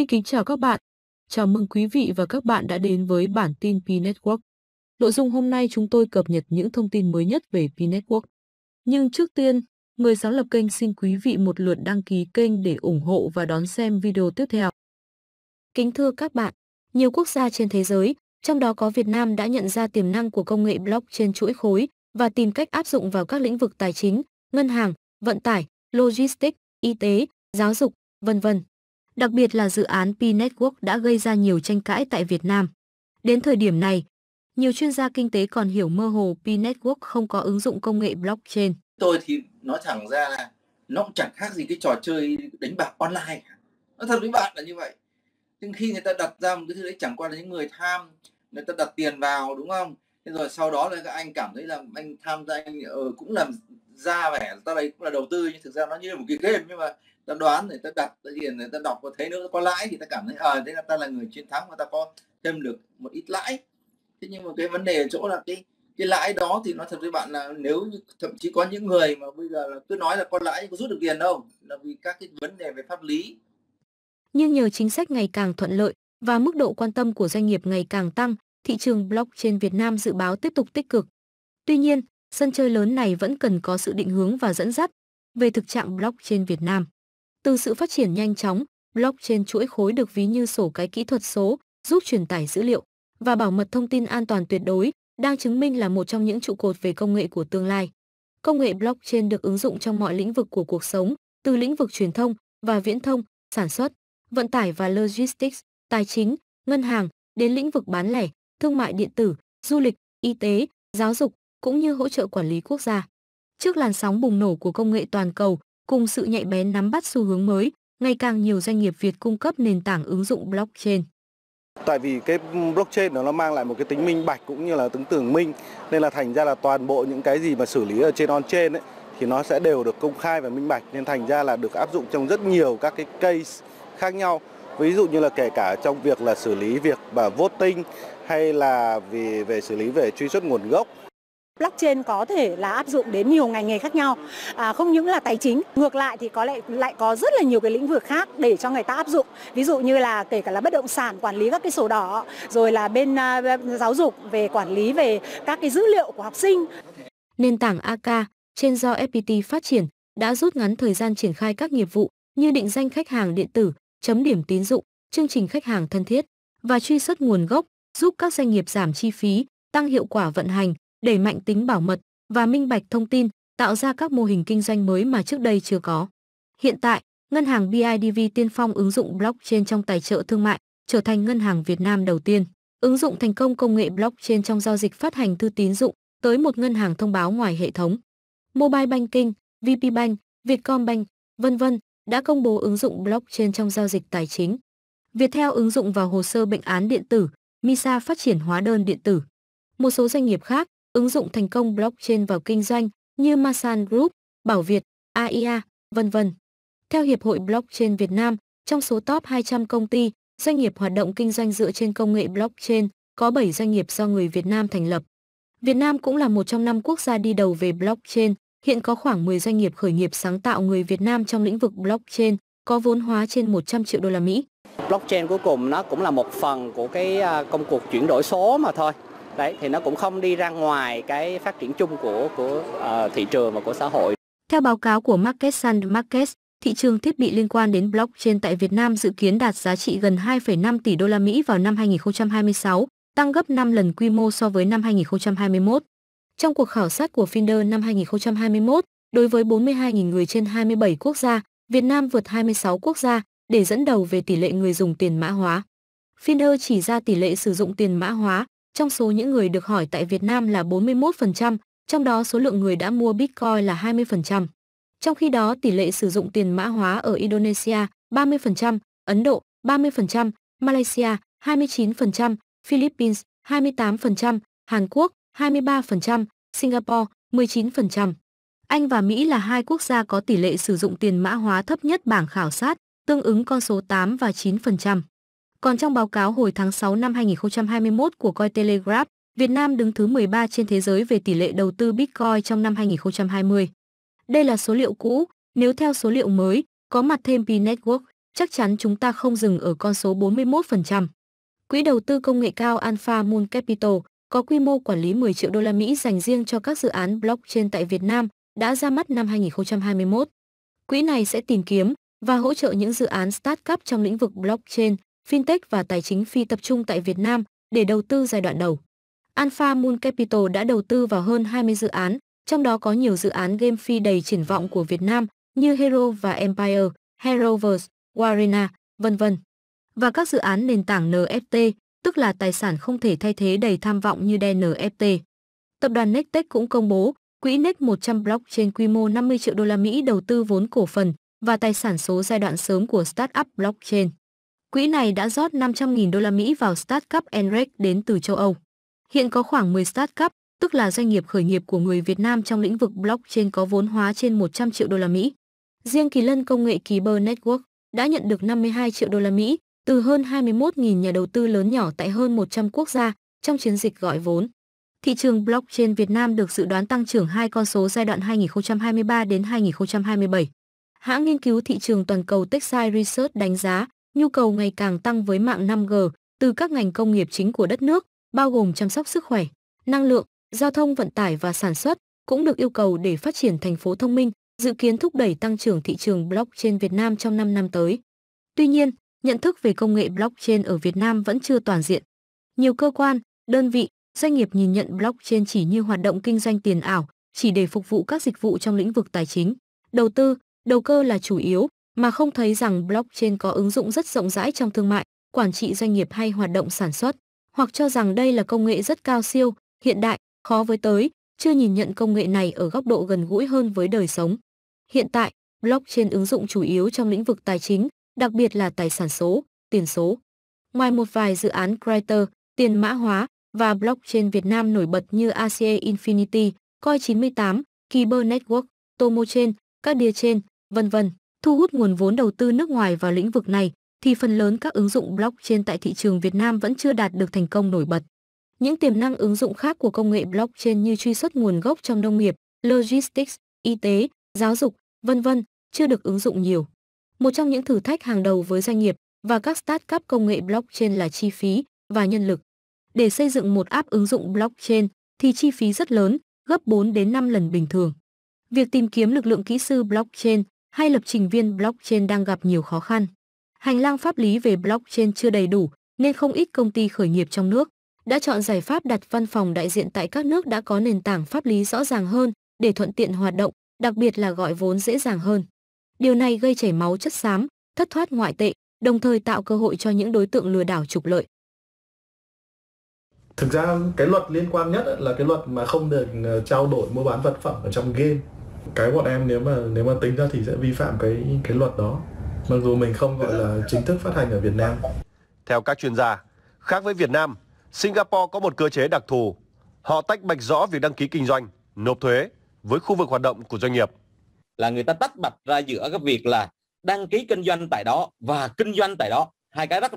Xin kính chào các bạn. Chào mừng quý vị và các bạn đã đến với bản tin P Network. Nội dung hôm nay chúng tôi cập nhật những thông tin mới nhất về P Network. Nhưng trước tiên, người sáng lập kênh xin quý vị một lượt đăng ký kênh để ủng hộ và đón xem video tiếp theo. Kính thưa các bạn, nhiều quốc gia trên thế giới, trong đó có Việt Nam đã nhận ra tiềm năng của công nghệ blockchain chuỗi khối và tìm cách áp dụng vào các lĩnh vực tài chính, ngân hàng, vận tải, logistics, y tế, giáo dục, vân vân. Đặc biệt là dự án P-Network đã gây ra nhiều tranh cãi tại Việt Nam. Đến thời điểm này, nhiều chuyên gia kinh tế còn hiểu mơ hồ P-Network không có ứng dụng công nghệ blockchain. Tôi thì nói thẳng ra là nó cũng chẳng khác gì cái trò chơi đánh bạc online. Nó thật với bạn là như vậy. Nhưng khi người ta đặt ra một cái thứ đấy chẳng qua là những người tham, người ta đặt tiền vào đúng không? Thế rồi sau đó là các anh cảm thấy là anh tham gia anh ừ, cũng làm ra vẻ ta đây cũng là đầu tư nhưng thực ra nó như là một cái game nhưng mà ta đoán người ta đặt ta nhiên người ta đọc và thấy nữa có lãi thì ta cảm thấy ờ à, thế là ta là người chiến thắng và ta có thêm được một ít lãi thế nhưng mà cái vấn đề ở chỗ là cái cái lãi đó thì nó thật với bạn là nếu như thậm chí có những người mà bây giờ là cứ nói là có lãi có rút được tiền đâu là vì các cái vấn đề về pháp lý nhưng nhờ chính sách ngày càng thuận lợi và mức độ quan tâm của doanh nghiệp ngày càng tăng thị trường blockchain Việt Nam dự báo tiếp tục tích cực tuy nhiên sân chơi lớn này vẫn cần có sự định hướng và dẫn dắt về thực trạng blockchain Việt Nam từ sự phát triển nhanh chóng, blockchain chuỗi khối được ví như sổ cái kỹ thuật số, giúp truyền tải dữ liệu và bảo mật thông tin an toàn tuyệt đối, đang chứng minh là một trong những trụ cột về công nghệ của tương lai. Công nghệ blockchain được ứng dụng trong mọi lĩnh vực của cuộc sống, từ lĩnh vực truyền thông và viễn thông, sản xuất, vận tải và logistics, tài chính, ngân hàng, đến lĩnh vực bán lẻ, thương mại điện tử, du lịch, y tế, giáo dục cũng như hỗ trợ quản lý quốc gia. Trước làn sóng bùng nổ của công nghệ toàn cầu, cùng sự nhạy bén nắm bắt xu hướng mới, ngày càng nhiều doanh nghiệp Việt cung cấp nền tảng ứng dụng blockchain. Tại vì cái blockchain nó mang lại một cái tính minh bạch cũng như là tính tưởng minh nên là thành ra là toàn bộ những cái gì mà xử lý ở trên on chain ấy thì nó sẽ đều được công khai và minh bạch nên thành ra là được áp dụng trong rất nhiều các cái case khác nhau. Ví dụ như là kể cả trong việc là xử lý việc và voting hay là vì về xử lý về truy xuất nguồn gốc blockchain có thể là áp dụng đến nhiều ngành nghề khác nhau, à, không những là tài chính, ngược lại thì có lẽ lại có rất là nhiều cái lĩnh vực khác để cho người ta áp dụng. Ví dụ như là kể cả là bất động sản, quản lý các cái sổ đỏ, rồi là bên à, giáo dục về quản lý về các cái dữ liệu của học sinh. Nền tảng AK trên do FPT phát triển đã rút ngắn thời gian triển khai các nghiệp vụ như định danh khách hàng điện tử, chấm điểm tín dụng, chương trình khách hàng thân thiết và truy xuất nguồn gốc, giúp các doanh nghiệp giảm chi phí, tăng hiệu quả vận hành, đẩy mạnh tính bảo mật và minh bạch thông tin, tạo ra các mô hình kinh doanh mới mà trước đây chưa có. Hiện tại, ngân hàng BIDV tiên phong ứng dụng blockchain trong tài trợ thương mại, trở thành ngân hàng Việt Nam đầu tiên ứng dụng thành công công nghệ blockchain trong giao dịch phát hành thư tín dụng tới một ngân hàng thông báo ngoài hệ thống. Mobile Banking, VPBank, Vietcombank, vân vân đã công bố ứng dụng blockchain trong giao dịch tài chính. Viettel ứng dụng vào hồ sơ bệnh án điện tử, MISA phát triển hóa đơn điện tử. Một số doanh nghiệp khác, ứng dụng thành công blockchain vào kinh doanh như Masan Group, Bảo Việt, AIA, vân vân. Theo Hiệp hội Blockchain Việt Nam, trong số top 200 công ty, doanh nghiệp hoạt động kinh doanh dựa trên công nghệ blockchain, có 7 doanh nghiệp do người Việt Nam thành lập. Việt Nam cũng là một trong năm quốc gia đi đầu về blockchain, hiện có khoảng 10 doanh nghiệp khởi nghiệp sáng tạo người Việt Nam trong lĩnh vực blockchain, có vốn hóa trên 100 triệu đô la Mỹ. Blockchain cuối cùng nó cũng là một phần của cái à, công cuộc chuyển đổi số mà thôi đấy thì nó cũng không đi ra ngoài cái phát triển chung của của uh, thị trường và của xã hội. Theo báo cáo của Market Sand Markets, thị trường thiết bị liên quan đến blockchain tại Việt Nam dự kiến đạt giá trị gần 2,5 tỷ đô la Mỹ vào năm 2026, tăng gấp 5 lần quy mô so với năm 2021. Trong cuộc khảo sát của Finder năm 2021, đối với 42.000 người trên 27 quốc gia, Việt Nam vượt 26 quốc gia để dẫn đầu về tỷ lệ người dùng tiền mã hóa. Finder chỉ ra tỷ lệ sử dụng tiền mã hóa trong số những người được hỏi tại Việt Nam là 41%, trong đó số lượng người đã mua Bitcoin là 20%. Trong khi đó, tỷ lệ sử dụng tiền mã hóa ở Indonesia 30%, Ấn Độ 30%, Malaysia 29%, Philippines 28%, Hàn Quốc 23%, Singapore 19%. Anh và Mỹ là hai quốc gia có tỷ lệ sử dụng tiền mã hóa thấp nhất bảng khảo sát, tương ứng con số 8 và 9%. Còn trong báo cáo hồi tháng 6 năm 2021 của Coin Telegraph, Việt Nam đứng thứ 13 trên thế giới về tỷ lệ đầu tư Bitcoin trong năm 2020. Đây là số liệu cũ, nếu theo số liệu mới, có mặt thêm P-Network, chắc chắn chúng ta không dừng ở con số 41%. Quỹ đầu tư công nghệ cao Alpha Moon Capital có quy mô quản lý 10 triệu đô la Mỹ dành riêng cho các dự án blockchain tại Việt Nam đã ra mắt năm 2021. Quỹ này sẽ tìm kiếm và hỗ trợ những dự án startup trong lĩnh vực blockchain fintech và tài chính phi tập trung tại Việt Nam để đầu tư giai đoạn đầu. Alpha Moon Capital đã đầu tư vào hơn 20 dự án, trong đó có nhiều dự án game phi đầy triển vọng của Việt Nam như Hero và Empire, Heroverse, Warena, vân vân. Và các dự án nền tảng NFT, tức là tài sản không thể thay thế đầy tham vọng như DNFT. Tập đoàn Nectech cũng công bố quỹ Next 100 trên quy mô 50 triệu đô la Mỹ đầu tư vốn cổ phần và tài sản số giai đoạn sớm của startup blockchain. Quỹ này đã rót 500.000 đô la Mỹ vào startup Enrec đến từ châu Âu. Hiện có khoảng 10 startup, tức là doanh nghiệp khởi nghiệp của người Việt Nam trong lĩnh vực blockchain có vốn hóa trên 100 triệu đô la Mỹ. Riêng Kỳ Lân công nghệ Kyber Network đã nhận được 52 triệu đô la Mỹ từ hơn 21.000 nhà đầu tư lớn nhỏ tại hơn 100 quốc gia trong chiến dịch gọi vốn. Thị trường blockchain Việt Nam được dự đoán tăng trưởng hai con số giai đoạn 2023 đến 2027. Hãng nghiên cứu thị trường toàn cầu TechSide Research đánh giá Nhu cầu ngày càng tăng với mạng 5G từ các ngành công nghiệp chính của đất nước, bao gồm chăm sóc sức khỏe, năng lượng, giao thông vận tải và sản xuất, cũng được yêu cầu để phát triển thành phố thông minh, dự kiến thúc đẩy tăng trưởng thị trường blockchain Việt Nam trong 5 năm tới. Tuy nhiên, nhận thức về công nghệ blockchain ở Việt Nam vẫn chưa toàn diện. Nhiều cơ quan, đơn vị, doanh nghiệp nhìn nhận blockchain chỉ như hoạt động kinh doanh tiền ảo, chỉ để phục vụ các dịch vụ trong lĩnh vực tài chính, đầu tư, đầu cơ là chủ yếu, mà không thấy rằng blockchain có ứng dụng rất rộng rãi trong thương mại, quản trị doanh nghiệp hay hoạt động sản xuất, hoặc cho rằng đây là công nghệ rất cao siêu, hiện đại, khó với tới, chưa nhìn nhận công nghệ này ở góc độ gần gũi hơn với đời sống. Hiện tại, blockchain ứng dụng chủ yếu trong lĩnh vực tài chính, đặc biệt là tài sản số, tiền số. Ngoài một vài dự án Crypto, tiền mã hóa và blockchain Việt Nam nổi bật như ACA e Infinity, Coi 98, Kyber Network, Tomochain, các đia trên, vân vân thu hút nguồn vốn đầu tư nước ngoài vào lĩnh vực này thì phần lớn các ứng dụng blockchain tại thị trường Việt Nam vẫn chưa đạt được thành công nổi bật. Những tiềm năng ứng dụng khác của công nghệ blockchain như truy xuất nguồn gốc trong nông nghiệp, logistics, y tế, giáo dục, vân vân chưa được ứng dụng nhiều. Một trong những thử thách hàng đầu với doanh nghiệp và các startup công nghệ blockchain là chi phí và nhân lực. Để xây dựng một app ứng dụng blockchain thì chi phí rất lớn, gấp 4 đến 5 lần bình thường. Việc tìm kiếm lực lượng kỹ sư blockchain hay lập trình viên blockchain đang gặp nhiều khó khăn. Hành lang pháp lý về blockchain chưa đầy đủ nên không ít công ty khởi nghiệp trong nước đã chọn giải pháp đặt văn phòng đại diện tại các nước đã có nền tảng pháp lý rõ ràng hơn để thuận tiện hoạt động, đặc biệt là gọi vốn dễ dàng hơn. Điều này gây chảy máu chất xám, thất thoát ngoại tệ, đồng thời tạo cơ hội cho những đối tượng lừa đảo trục lợi. Thực ra cái luật liên quan nhất là cái luật mà không được ờ, trao đổi mua bán vật phẩm ở trong game cái bọn em nếu mà nếu mà tính ra thì sẽ vi phạm cái cái luật đó mặc dù mình không gọi là chính thức phát hành ở Việt Nam. Theo các chuyên gia, khác với Việt Nam, Singapore có một cơ chế đặc thù. Họ tách bạch rõ việc đăng ký kinh doanh, nộp thuế với khu vực hoạt động của doanh nghiệp. Là người ta tách bạch ra giữa cái việc là đăng ký kinh doanh tại đó và kinh doanh tại đó hai cái rất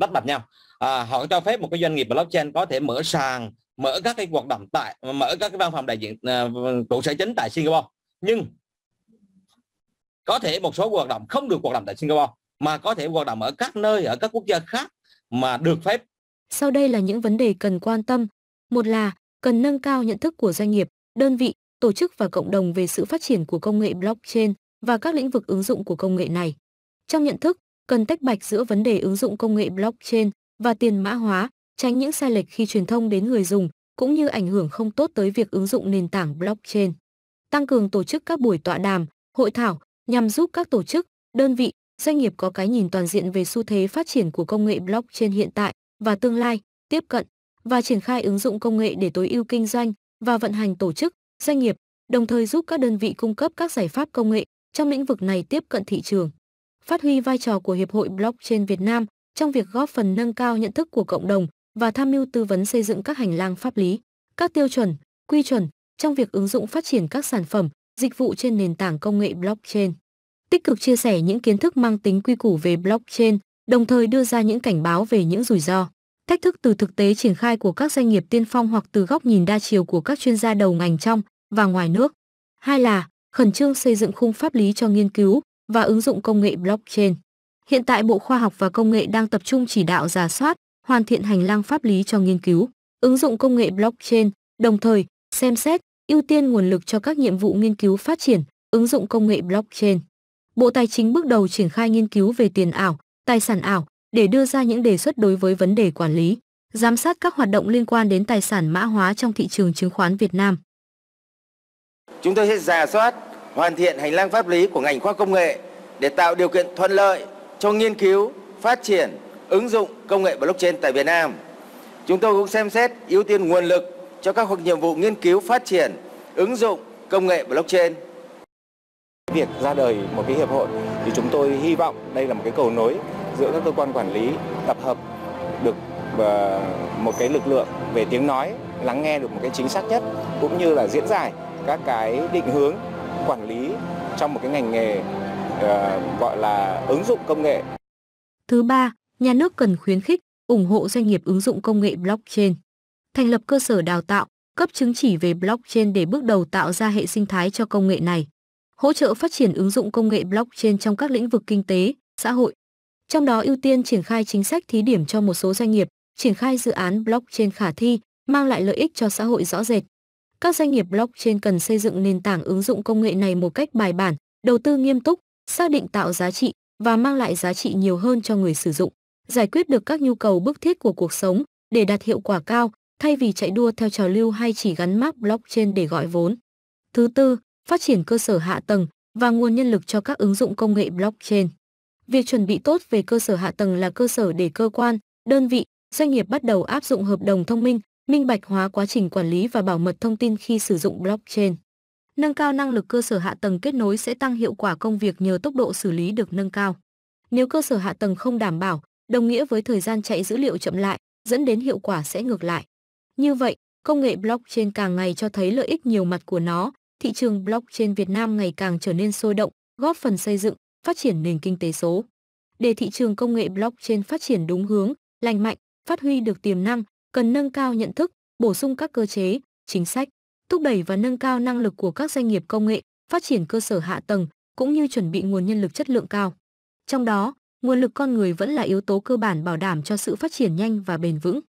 tách bạch nhau à, họ cho phép một cái doanh nghiệp blockchain có thể mở sàn mở các cái hoạt động tại mở các cái văn phòng đại diện uh, trụ sở chính tại Singapore nhưng có thể một số hoạt động không được hoạt động tại Singapore mà có thể hoạt động ở các nơi ở các quốc gia khác mà được phép. Sau đây là những vấn đề cần quan tâm. Một là cần nâng cao nhận thức của doanh nghiệp, đơn vị, tổ chức và cộng đồng về sự phát triển của công nghệ blockchain và các lĩnh vực ứng dụng của công nghệ này. Trong nhận thức, cần tách bạch giữa vấn đề ứng dụng công nghệ blockchain và tiền mã hóa tránh những sai lệch khi truyền thông đến người dùng, cũng như ảnh hưởng không tốt tới việc ứng dụng nền tảng blockchain. Tăng cường tổ chức các buổi tọa đàm, hội thảo nhằm giúp các tổ chức, đơn vị, doanh nghiệp có cái nhìn toàn diện về xu thế phát triển của công nghệ blockchain hiện tại và tương lai, tiếp cận và triển khai ứng dụng công nghệ để tối ưu kinh doanh và vận hành tổ chức, doanh nghiệp, đồng thời giúp các đơn vị cung cấp các giải pháp công nghệ trong lĩnh vực này tiếp cận thị trường. Phát huy vai trò của Hiệp hội Blockchain Việt Nam trong việc góp phần nâng cao nhận thức của cộng đồng và tham mưu tư vấn xây dựng các hành lang pháp lý, các tiêu chuẩn, quy chuẩn trong việc ứng dụng phát triển các sản phẩm, dịch vụ trên nền tảng công nghệ blockchain. Tích cực chia sẻ những kiến thức mang tính quy củ về blockchain, đồng thời đưa ra những cảnh báo về những rủi ro, thách thức từ thực tế triển khai của các doanh nghiệp tiên phong hoặc từ góc nhìn đa chiều của các chuyên gia đầu ngành trong và ngoài nước. Hai là khẩn trương xây dựng khung pháp lý cho nghiên cứu và ứng dụng công nghệ blockchain. Hiện tại Bộ Khoa học và Công nghệ đang tập trung chỉ đạo giả soát, hoàn thiện hành lang pháp lý cho nghiên cứu, ứng dụng công nghệ blockchain, đồng thời xem xét, ưu tiên nguồn lực cho các nhiệm vụ nghiên cứu phát triển, ứng dụng công nghệ blockchain. Bộ Tài chính bước đầu triển khai nghiên cứu về tiền ảo, tài sản ảo để đưa ra những đề xuất đối với vấn đề quản lý, giám sát các hoạt động liên quan đến tài sản mã hóa trong thị trường chứng khoán Việt Nam. Chúng tôi sẽ giả soát, hoàn thiện hành lang pháp lý của ngành khoa công nghệ để tạo điều kiện thuận lợi cho nghiên cứu, phát triển ứng dụng công nghệ blockchain tại Việt Nam. Chúng tôi cũng xem xét ưu tiên nguồn lực cho các hoặc nhiệm vụ nghiên cứu phát triển, ứng dụng công nghệ blockchain. Việc ra đời một cái hiệp hội thì chúng tôi hy vọng đây là một cái cầu nối giữa các cơ quan quản lý tập hợp được ờ, một cái lực lượng về tiếng nói, lắng nghe được một cái chính xác nhất cũng như là diễn giải các cái định hướng quản lý trong một cái ngành nghề ờ, gọi là ứng dụng công nghệ. Thứ ba, nhà nước cần khuyến khích, ủng hộ doanh nghiệp ứng dụng công nghệ blockchain, thành lập cơ sở đào tạo, cấp chứng chỉ về blockchain để bước đầu tạo ra hệ sinh thái cho công nghệ này, hỗ trợ phát triển ứng dụng công nghệ blockchain trong các lĩnh vực kinh tế, xã hội. Trong đó ưu tiên triển khai chính sách thí điểm cho một số doanh nghiệp, triển khai dự án blockchain khả thi, mang lại lợi ích cho xã hội rõ rệt. Các doanh nghiệp blockchain cần xây dựng nền tảng ứng dụng công nghệ này một cách bài bản, đầu tư nghiêm túc, xác định tạo giá trị và mang lại giá trị nhiều hơn cho người sử dụng giải quyết được các nhu cầu bức thiết của cuộc sống để đạt hiệu quả cao thay vì chạy đua theo trào lưu hay chỉ gắn mác blockchain để gọi vốn. Thứ tư, phát triển cơ sở hạ tầng và nguồn nhân lực cho các ứng dụng công nghệ blockchain. Việc chuẩn bị tốt về cơ sở hạ tầng là cơ sở để cơ quan, đơn vị, doanh nghiệp bắt đầu áp dụng hợp đồng thông minh, minh bạch hóa quá trình quản lý và bảo mật thông tin khi sử dụng blockchain. Nâng cao năng lực cơ sở hạ tầng kết nối sẽ tăng hiệu quả công việc nhờ tốc độ xử lý được nâng cao. Nếu cơ sở hạ tầng không đảm bảo, đồng nghĩa với thời gian chạy dữ liệu chậm lại, dẫn đến hiệu quả sẽ ngược lại. Như vậy, công nghệ blockchain càng ngày cho thấy lợi ích nhiều mặt của nó, thị trường blockchain Việt Nam ngày càng trở nên sôi động, góp phần xây dựng, phát triển nền kinh tế số. Để thị trường công nghệ blockchain phát triển đúng hướng, lành mạnh, phát huy được tiềm năng, cần nâng cao nhận thức, bổ sung các cơ chế, chính sách, thúc đẩy và nâng cao năng lực của các doanh nghiệp công nghệ, phát triển cơ sở hạ tầng cũng như chuẩn bị nguồn nhân lực chất lượng cao. Trong đó, nguồn lực con người vẫn là yếu tố cơ bản bảo đảm cho sự phát triển nhanh và bền vững